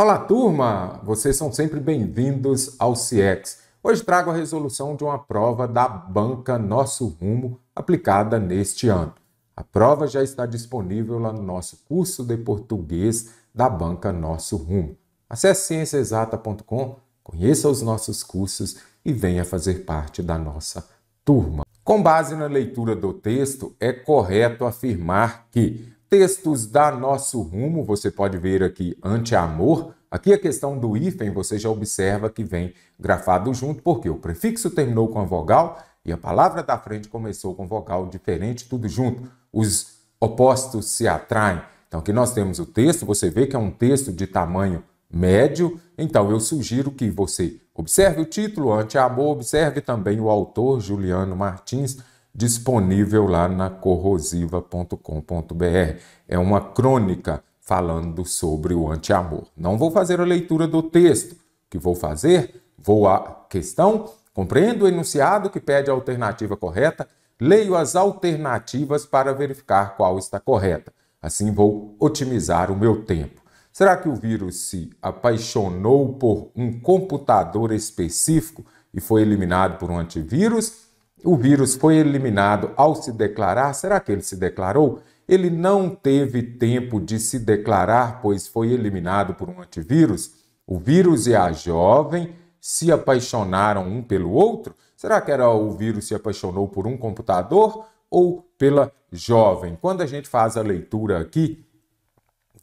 Olá, turma! Vocês são sempre bem-vindos ao CIEX. Hoje trago a resolução de uma prova da banca Nosso Rumo aplicada neste ano. A prova já está disponível lá no nosso curso de português da banca Nosso Rumo. Acesse ciênciaexata.com, conheça os nossos cursos e venha fazer parte da nossa turma. Com base na leitura do texto, é correto afirmar que textos da Nosso Rumo, você pode ver aqui Anti-Amor. Aqui a questão do hífen, você já observa que vem grafado junto, porque o prefixo terminou com a vogal e a palavra da frente começou com vogal diferente, tudo junto. Os opostos se atraem. Então aqui nós temos o texto, você vê que é um texto de tamanho médio. Então eu sugiro que você observe o título, Anti-Amor, observe também o autor Juliano Martins, disponível lá na corrosiva.com.br. É uma crônica falando sobre o anti-amor. Não vou fazer a leitura do texto, o que vou fazer? Vou à questão, compreendo o enunciado que pede a alternativa correta, leio as alternativas para verificar qual está correta. Assim vou otimizar o meu tempo. Será que o vírus se apaixonou por um computador específico e foi eliminado por um antivírus? o vírus foi eliminado ao se declarar? Será que ele se declarou? Ele não teve tempo de se declarar, pois foi eliminado por um antivírus? O vírus e a jovem se apaixonaram um pelo outro? Será que era o vírus se apaixonou por um computador ou pela jovem? Quando a gente faz a leitura aqui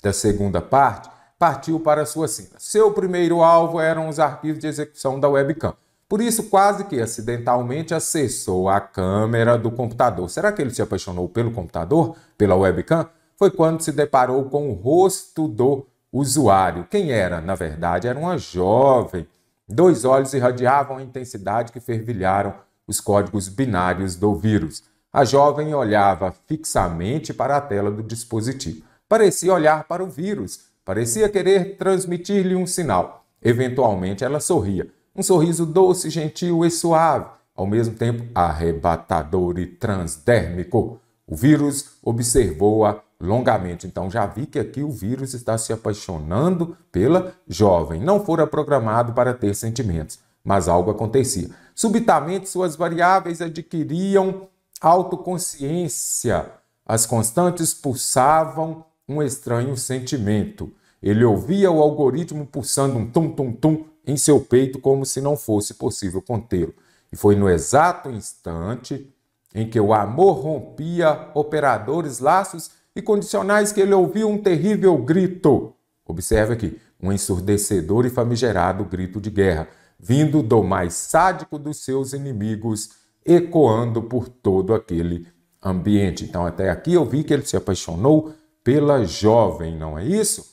da segunda parte, partiu para a sua cena. Seu primeiro alvo eram os arquivos de execução da webcam. Por isso, quase que acidentalmente acessou a câmera do computador. Será que ele se apaixonou pelo computador, pela webcam? Foi quando se deparou com o rosto do usuário. Quem era? Na verdade, era uma jovem. Dois olhos irradiavam a intensidade que fervilharam os códigos binários do vírus. A jovem olhava fixamente para a tela do dispositivo. Parecia olhar para o vírus, parecia querer transmitir-lhe um sinal. Eventualmente, ela sorria. Um sorriso doce, gentil e suave, ao mesmo tempo arrebatador e transdérmico. O vírus observou-a longamente. Então já vi que aqui o vírus está se apaixonando pela jovem. Não fora programado para ter sentimentos, mas algo acontecia. Subitamente suas variáveis adquiriam autoconsciência. As constantes pulsavam um estranho sentimento. Ele ouvia o algoritmo pulsando um tum tum tum em seu peito como se não fosse possível contê-lo. E foi no exato instante em que o amor rompia operadores, laços e condicionais que ele ouviu um terrível grito. Observe aqui, um ensurdecedor e famigerado grito de guerra, vindo do mais sádico dos seus inimigos, ecoando por todo aquele ambiente. Então, até aqui eu vi que ele se apaixonou pela jovem, não é isso?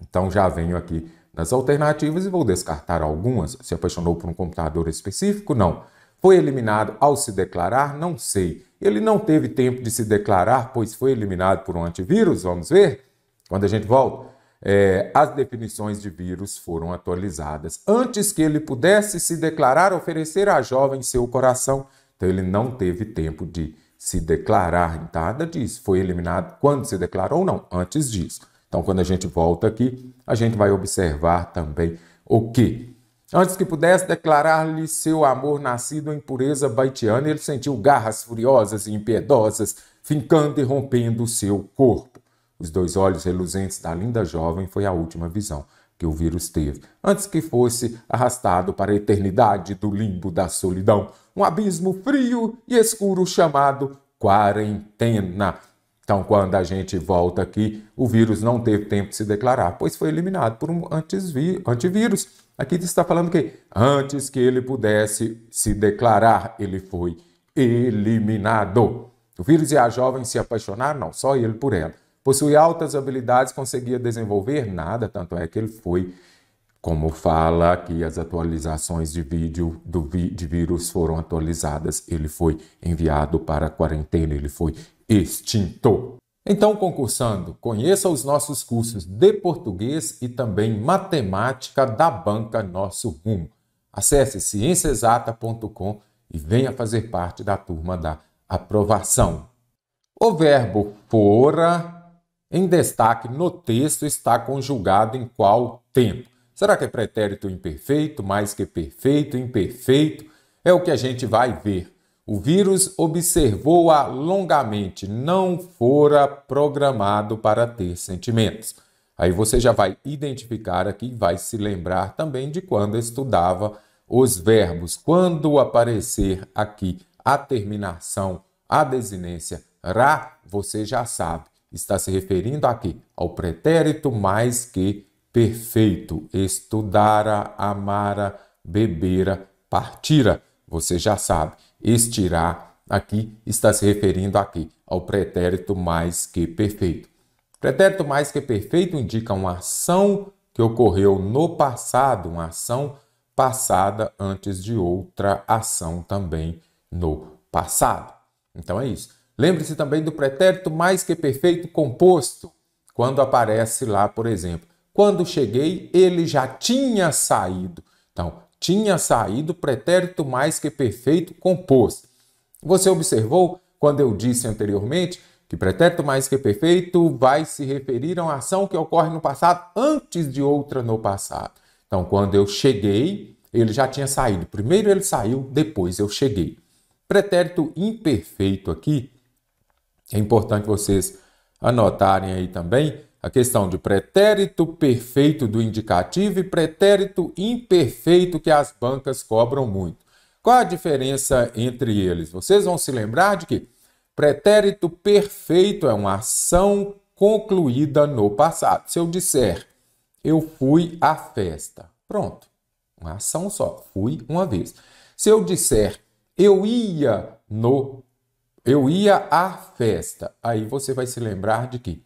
Então, já venho aqui nas alternativas e vou descartar algumas. Se apaixonou por um computador específico? Não. Foi eliminado ao se declarar? Não sei. Ele não teve tempo de se declarar, pois foi eliminado por um antivírus? Vamos ver? Quando a gente volta. É, as definições de vírus foram atualizadas antes que ele pudesse se declarar, oferecer à jovem seu coração. Então ele não teve tempo de se declarar. Nada disso. Foi eliminado quando se declarou, não, antes disso. Então, quando a gente volta aqui, a gente vai observar também o que? Antes que pudesse declarar-lhe seu amor nascido em pureza baitiana, ele sentiu garras furiosas e impiedosas, fincando e rompendo o seu corpo. Os dois olhos reluzentes da linda jovem foi a última visão que o vírus teve, antes que fosse arrastado para a eternidade do limbo da solidão, um abismo frio e escuro chamado quarentena. Então, quando a gente volta aqui, o vírus não teve tempo de se declarar, pois foi eliminado por um antivírus. Aqui está falando que antes que ele pudesse se declarar, ele foi eliminado. O vírus e a jovem se apaixonaram, não, só ele por ela. Possuía altas habilidades, conseguia desenvolver nada, tanto é que ele foi, como fala aqui, as atualizações de vídeo do vi, de vírus foram atualizadas. Ele foi enviado para a quarentena, ele foi extinto. Então, concursando, conheça os nossos cursos de português e também matemática da banca Nosso Rumo. Acesse ciênciaexata.com e venha fazer parte da turma da aprovação. O verbo fora em destaque no texto está conjugado em qual tempo? Será que é pretérito imperfeito, mais que perfeito, imperfeito? É o que a gente vai ver. O vírus observou-a longamente, não fora programado para ter sentimentos. Aí você já vai identificar aqui, vai se lembrar também de quando estudava os verbos. Quando aparecer aqui a terminação, a desinência ra, você já sabe, está se referindo aqui ao pretérito mais que perfeito. Estudara, amara, bebera, partira, você já sabe estirar aqui está se referindo aqui ao pretérito mais que perfeito. Pretérito mais que perfeito indica uma ação que ocorreu no passado, uma ação passada antes de outra ação também no passado. Então é isso. Lembre-se também do pretérito mais que perfeito composto, quando aparece lá, por exemplo, quando cheguei, ele já tinha saído. Então, tinha saído pretérito mais que perfeito compôs. Você observou quando eu disse anteriormente que pretérito mais que perfeito vai se referir a uma ação que ocorre no passado antes de outra no passado. Então, quando eu cheguei, ele já tinha saído. Primeiro ele saiu, depois eu cheguei. Pretérito imperfeito aqui, é importante vocês anotarem aí também, a questão de pretérito perfeito do indicativo e pretérito imperfeito que as bancas cobram muito. Qual a diferença entre eles? Vocês vão se lembrar de que pretérito perfeito é uma ação concluída no passado. Se eu disser eu fui à festa, pronto, uma ação só, fui uma vez. Se eu disser eu ia no eu ia à festa, aí você vai se lembrar de que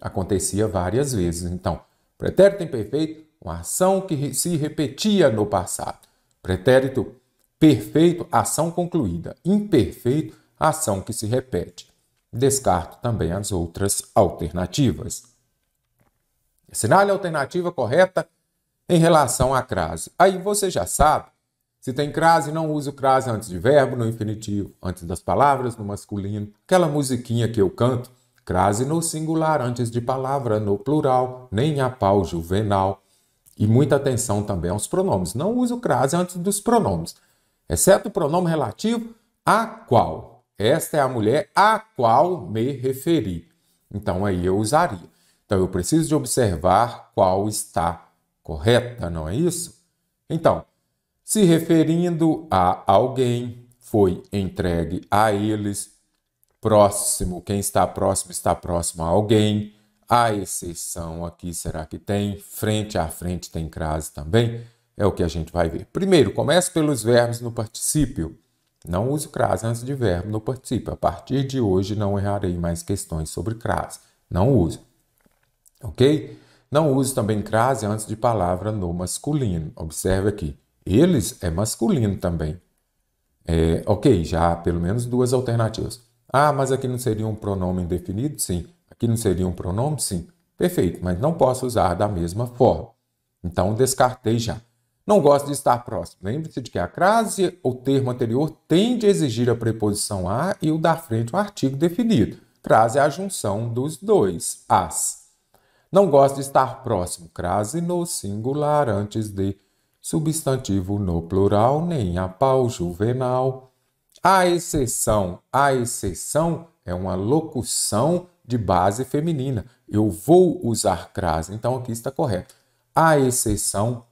Acontecia várias vezes. Então, pretérito imperfeito, uma ação que se repetia no passado. Pretérito perfeito, ação concluída. Imperfeito, ação que se repete. Descarto também as outras alternativas. Assinale a alternativa correta em relação à crase. Aí você já sabe. Se tem crase, não uso crase antes de verbo, no infinitivo, antes das palavras, no masculino. Aquela musiquinha que eu canto crase no singular antes de palavra no plural, nem a pau juvenal. E muita atenção também aos pronomes. Não uso crase antes dos pronomes, exceto o pronome relativo a qual. Esta é a mulher a qual me referi. Então aí eu usaria. Então eu preciso de observar qual está correta, não é isso? Então, se referindo a alguém, foi entregue a eles, próximo, quem está próximo está próximo a alguém. A exceção aqui será que tem? Frente a frente tem crase também? É o que a gente vai ver. Primeiro, comece pelos verbos no particípio. Não use crase antes de verbo no particípio. A partir de hoje não errarei mais questões sobre crase. Não use. Ok? Não use também crase antes de palavra no masculino. Observe aqui. Eles é masculino também. É, ok, já há pelo menos duas alternativas. Ah, mas aqui não seria um pronome indefinido? Sim. Aqui não seria um pronome? Sim. Perfeito, mas não posso usar da mesma forma. Então, descartei já. Não gosto de estar próximo. Lembre-se de que a crase ou termo anterior tende a exigir a preposição a e o da frente o artigo definido. Crase é a junção dos dois, as. Não gosto de estar próximo. Crase no singular antes de substantivo no plural, nem a pau juvenal. A exceção, a exceção é uma locução de base feminina. Eu vou usar crase, então aqui está correto. A exceção,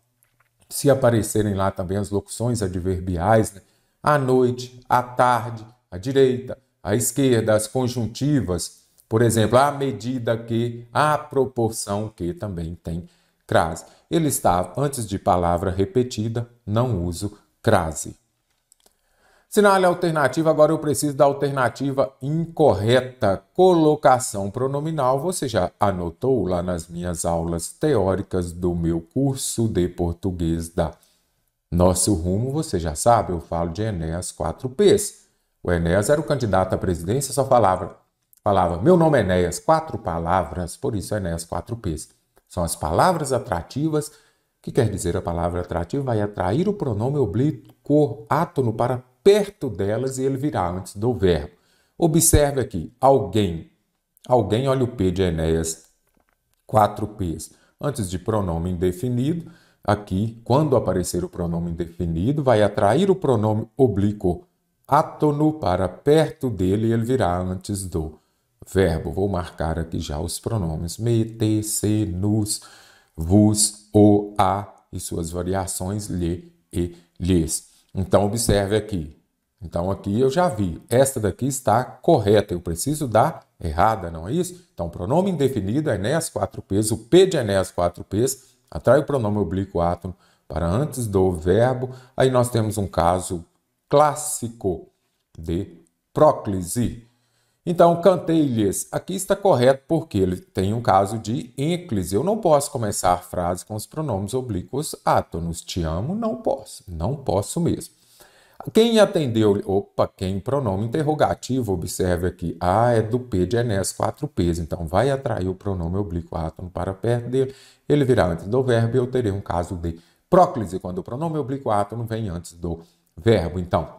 se aparecerem lá também as locuções adverbiais, né? à noite, à tarde, à direita, à esquerda, as conjuntivas, por exemplo, à medida que, à proporção que também tem crase. Ele está antes de palavra repetida, não uso crase. Sinale alternativa, agora eu preciso da alternativa incorreta. Colocação pronominal, você já anotou lá nas minhas aulas teóricas do meu curso de português da Nosso Rumo, você já sabe, eu falo de Enéas 4Ps. O Enéas era o candidato à presidência, só falava, falava, meu nome é Enéas, quatro palavras, por isso Enéas 4Ps. São as palavras atrativas, O que quer dizer a palavra atrativa vai atrair o pronome oblíquo átono para perto delas e ele virá antes do verbo. Observe aqui, alguém. Alguém, olha o P de Enéas, quatro Ps. Antes de pronome indefinido, aqui, quando aparecer o pronome indefinido, vai atrair o pronome oblíquo átono para perto dele e ele virá antes do verbo. Vou marcar aqui já os pronomes me, te, se, nos, vos, o, a e suas variações, lhe e lhes. Então, observe aqui. Então, aqui eu já vi. Esta daqui está correta. Eu preciso da errada, não é isso? Então, pronome indefinido, Enéas 4Ps, o P de Enéas 4Ps, atrai o pronome oblíquo átomo para antes do verbo. Aí nós temos um caso clássico de próclise. Então, cantei-lhes. Aqui está correto porque ele tem um caso de ênclise. Eu não posso começar a frase com os pronomes oblíquos átonos. Te amo, não posso. Não posso mesmo. Quem atendeu? Opa, quem? Pronome interrogativo. Observe aqui. Ah, é do P de Enés, 4 P's. Então, vai atrair o pronome oblíquo átono para perto dele. Ele virá antes do verbo e eu terei um caso de próclise, quando o pronome oblíquo átono vem antes do verbo. Então,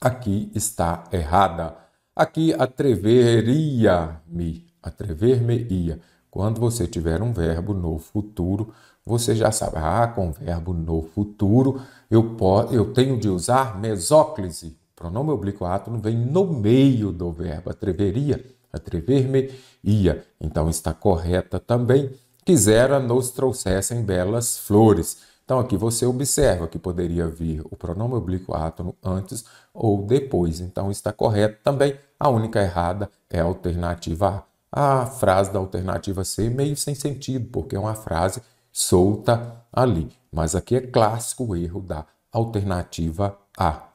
aqui está errada. Aqui, atreveria-me, atrever-me-ia. Quando você tiver um verbo no futuro, você já sabe, ah, com verbo no futuro, eu, posso, eu tenho de usar mesóclise. pronome oblíquo átono vem no meio do verbo, atreveria, atrever-me-ia. Então está correta também. Quisera nos trouxessem belas flores. Então aqui você observa que poderia vir o pronome oblíquo átono antes ou depois. Então está correto também. A única errada é a alternativa A. A frase da alternativa C meio sem sentido, porque é uma frase solta ali. Mas aqui é clássico o erro da alternativa A.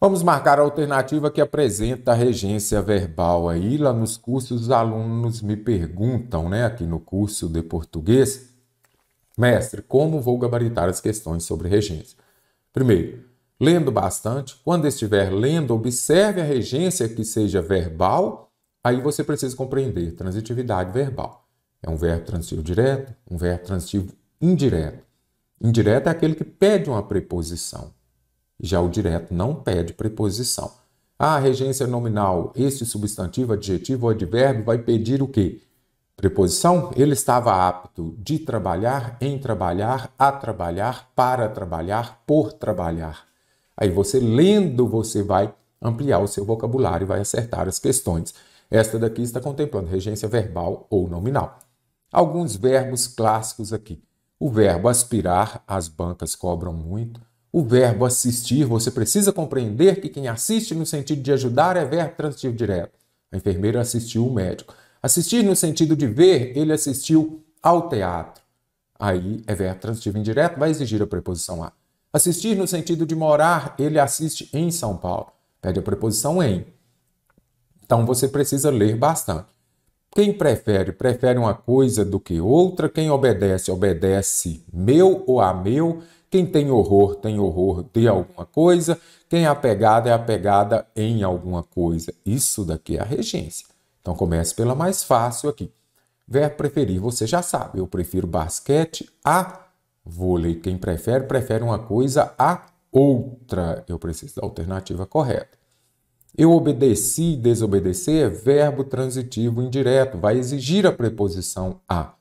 Vamos marcar a alternativa que apresenta a regência verbal aí. Lá nos cursos, os alunos me perguntam, né, aqui no curso de português, mestre, como vou gabaritar as questões sobre regência? Primeiro, Lendo bastante, quando estiver lendo, observe a regência que seja verbal, aí você precisa compreender transitividade verbal. É um verbo transitivo direto, um verbo transitivo indireto. Indireto é aquele que pede uma preposição. Já o direto não pede preposição. Ah, a regência nominal, este substantivo, adjetivo ou advérbio vai pedir o quê? Preposição, ele estava apto de trabalhar, em trabalhar, a trabalhar, para trabalhar, por trabalhar. Aí você lendo, você vai ampliar o seu vocabulário e vai acertar as questões. Esta daqui está contemplando regência verbal ou nominal. Alguns verbos clássicos aqui. O verbo aspirar, as bancas cobram muito. O verbo assistir, você precisa compreender que quem assiste no sentido de ajudar é verbo transitivo direto. A enfermeira assistiu o médico. Assistir no sentido de ver, ele assistiu ao teatro. Aí é verbo transitivo indireto, vai exigir a preposição a. Assistir no sentido de morar, ele assiste em São Paulo. Pede a preposição em. Então você precisa ler bastante. Quem prefere, prefere uma coisa do que outra. Quem obedece, obedece meu ou a meu. Quem tem horror, tem horror de alguma coisa. Quem é apegado, é apegada em alguma coisa. Isso daqui é a regência. Então comece pela mais fácil aqui. Verbo preferir, você já sabe. Eu prefiro basquete a vôlei. Quem prefere, prefere uma coisa a outra. Eu preciso da alternativa correta. Eu obedeci, desobedecer é verbo transitivo indireto, vai exigir a preposição a.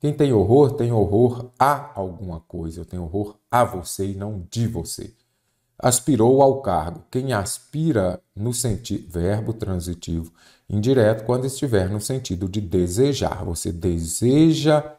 Quem tem horror, tem horror a alguma coisa. Eu tenho horror a você e não de você. Aspirou ao cargo. Quem aspira no sentido. Verbo transitivo indireto quando estiver no sentido de desejar. Você deseja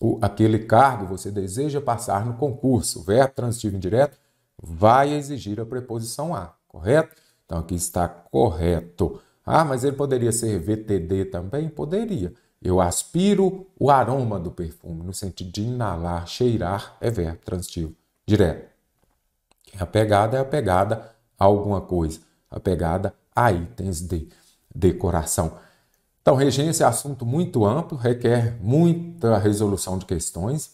o, aquele cargo você deseja passar no concurso, o verbo transitivo indireto vai exigir a preposição a, correto? Então aqui está correto. Ah, mas ele poderia ser VTD também? Poderia. Eu aspiro o aroma do perfume, no sentido de inalar, cheirar, é verbo transitivo direto. A pegada é a pegada a alguma coisa, a pegada a itens de decoração. Então, regência é assunto muito amplo, requer muita resolução de questões.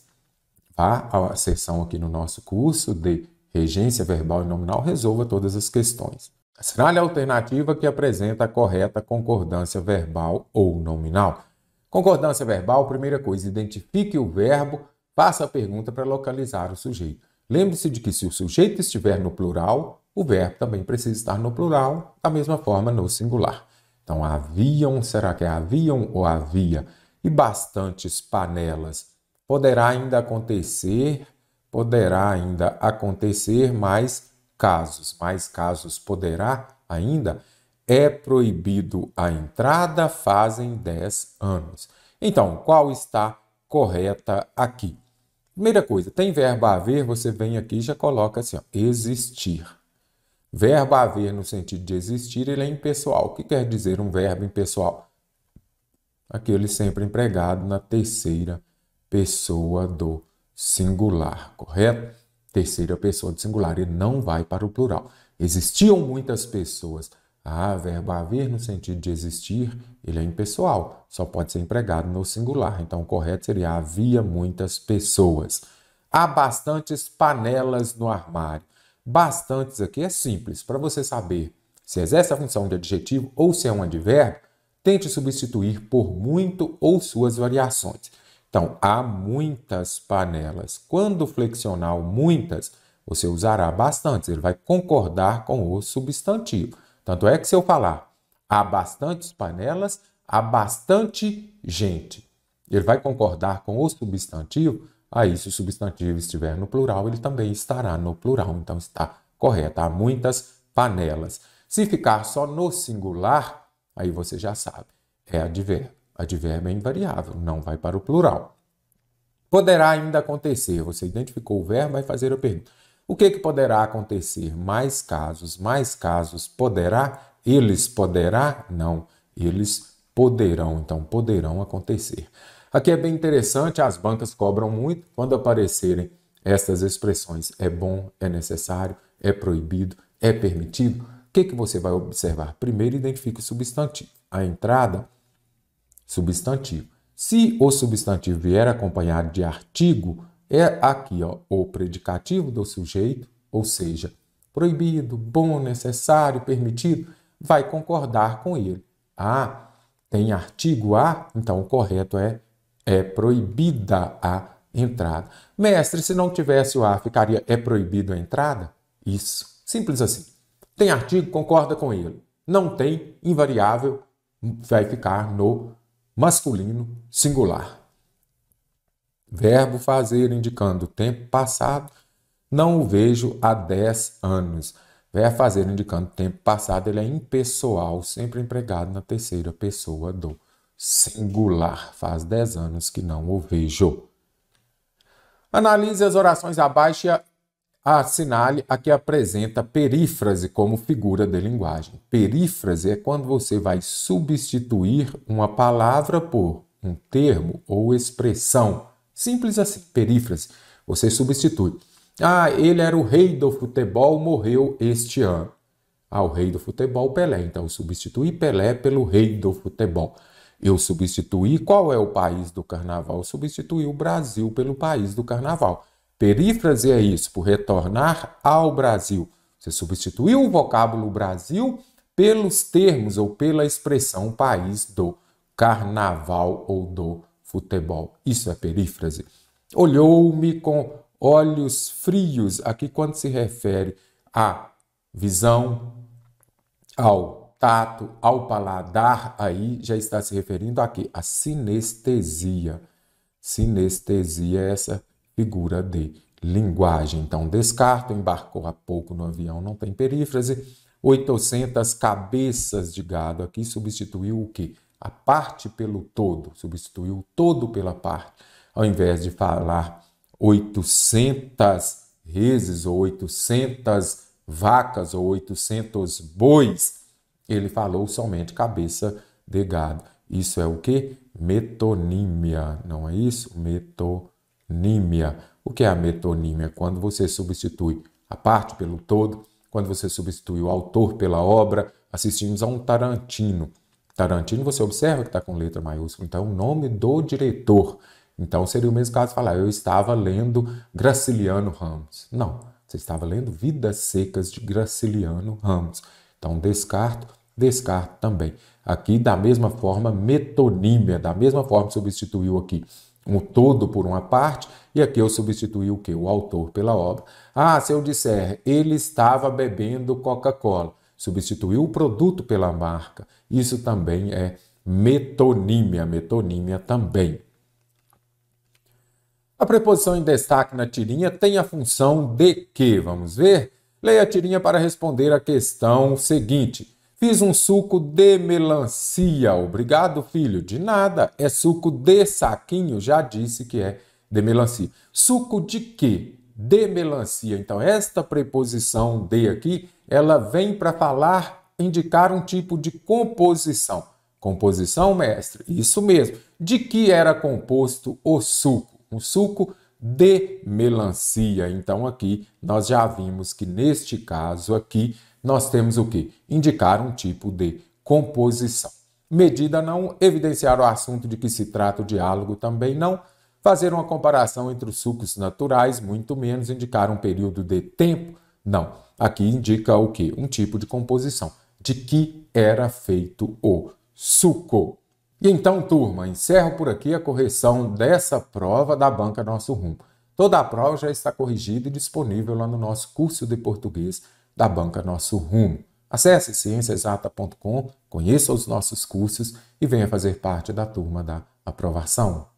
Vá à sessão aqui no nosso curso de regência verbal e nominal, resolva todas as questões. Assinale a alternativa que apresenta a correta concordância verbal ou nominal. Concordância verbal, primeira coisa, identifique o verbo, faça a pergunta para localizar o sujeito. Lembre-se de que se o sujeito estiver no plural, o verbo também precisa estar no plural, da mesma forma no singular. Então, haviam, será que haviam ou havia? E bastantes panelas. Poderá ainda acontecer, poderá ainda acontecer mais casos, mais casos poderá ainda. É proibido a entrada, fazem 10 anos. Então, qual está correta aqui? Primeira coisa, tem verbo haver, você vem aqui e já coloca assim, ó, existir. Verbo haver no sentido de existir, ele é impessoal. O que quer dizer um verbo impessoal? Aquele sempre empregado na terceira pessoa do singular, correto? Terceira pessoa do singular, ele não vai para o plural. Existiam muitas pessoas. Ah, verbo haver no sentido de existir, ele é impessoal, só pode ser empregado no singular. Então, o correto seria havia muitas pessoas. Há bastantes panelas no armário. Bastantes aqui é simples. Para você saber se exerce a função de adjetivo ou se é um advérbio, tente substituir por muito ou suas variações. Então, há muitas panelas. Quando flexionar muitas, você usará bastantes. Ele vai concordar com o substantivo. Tanto é que se eu falar há bastantes panelas, há bastante gente. Ele vai concordar com o substantivo Aí, se o substantivo estiver no plural, ele também estará no plural. Então, está correto. Há muitas panelas. Se ficar só no singular, aí você já sabe, é advérbio. Advérbio é invariável, não vai para o plural. Poderá ainda acontecer. Você identificou o verbo, vai fazer a pergunta. O que, que poderá acontecer? Mais casos, mais casos. Poderá? Eles poderá? Não. Eles poderão. Então, poderão acontecer. Aqui é bem interessante, as bancas cobram muito quando aparecerem estas expressões é bom, é necessário, é proibido, é permitido. O que, que você vai observar? Primeiro, identifique o substantivo. A entrada, substantivo. Se o substantivo vier acompanhado de artigo, é aqui ó, o predicativo do sujeito, ou seja, proibido, bom, necessário, permitido, vai concordar com ele. Ah, tem artigo A, então o correto é é proibida a entrada. Mestre, se não tivesse o A, ficaria é proibido a entrada? Isso. Simples assim. Tem artigo, concorda com ele. Não tem, invariável, vai ficar no masculino singular. Verbo fazer indicando tempo passado, não o vejo há 10 anos. Verbo fazer indicando tempo passado, ele é impessoal, sempre empregado na terceira pessoa do singular. Faz 10 anos que não o vejo. Analise as orações abaixo e assinale a que apresenta perífrase como figura de linguagem. Perífrase é quando você vai substituir uma palavra por um termo ou expressão. Simples assim, perífrase. Você substitui. Ah, ele era o rei do futebol, morreu este ano. Ah, o rei do futebol, Pelé. Então, substitui Pelé pelo rei do futebol. Eu substituí qual é o país do carnaval? Eu substituí o Brasil pelo país do carnaval. Perífrase é isso, por retornar ao Brasil. Você substituiu o vocábulo Brasil pelos termos ou pela expressão país do carnaval ou do futebol. Isso é perífrase. Olhou-me com olhos frios, aqui quando se refere à visão, ao tato, ao paladar, aí já está se referindo a quê? A sinestesia. Sinestesia é essa figura de linguagem. Então, Descartes embarcou há pouco no avião, não tem perífrase. 800 cabeças de gado aqui substituiu o quê? A parte pelo todo, substituiu o todo pela parte. Ao invés de falar 800 reses ou 800 vacas ou 800 bois, ele falou somente cabeça de gado. Isso é o que? Metonímia, não é isso? Metonímia. O que é a metonímia? Quando você substitui a parte pelo todo, quando você substitui o autor pela obra, assistimos a um Tarantino. Tarantino, você observa que está com letra maiúscula, então é o nome do diretor. Então seria o mesmo caso falar, eu estava lendo Graciliano Ramos. Não, você estava lendo Vidas Secas de Graciliano Ramos. Então, descarto, descarto também. Aqui, da mesma forma, metonímia, da mesma forma substituiu aqui um todo por uma parte, e aqui eu substituí o que? O autor pela obra. Ah, se eu disser ele estava bebendo Coca-Cola, substituiu o produto pela marca. Isso também é metonímia, metonímia também. A preposição em destaque na tirinha tem a função de que? Vamos ver? Leia a tirinha para responder a questão seguinte. Fiz um suco de melancia. Obrigado, filho. De nada. É suco de saquinho. Já disse que é de melancia. Suco de quê? De melancia. Então, esta preposição de aqui, ela vem para falar, indicar um tipo de composição. Composição, mestre? Isso mesmo. De que era composto o suco? Um suco de melancia. Então aqui nós já vimos que neste caso aqui nós temos o que? Indicar um tipo de composição. Medida não, evidenciar o assunto de que se trata o diálogo também não, fazer uma comparação entre os sucos naturais, muito menos, indicar um período de tempo, não. Aqui indica o que? Um tipo de composição, de que era feito o suco. E então, turma, encerro por aqui a correção dessa prova da banca Nosso Rumo. Toda a prova já está corrigida e disponível lá no nosso curso de português da banca Nosso Rumo. Acesse cienciaexata.com, conheça os nossos cursos e venha fazer parte da turma da aprovação.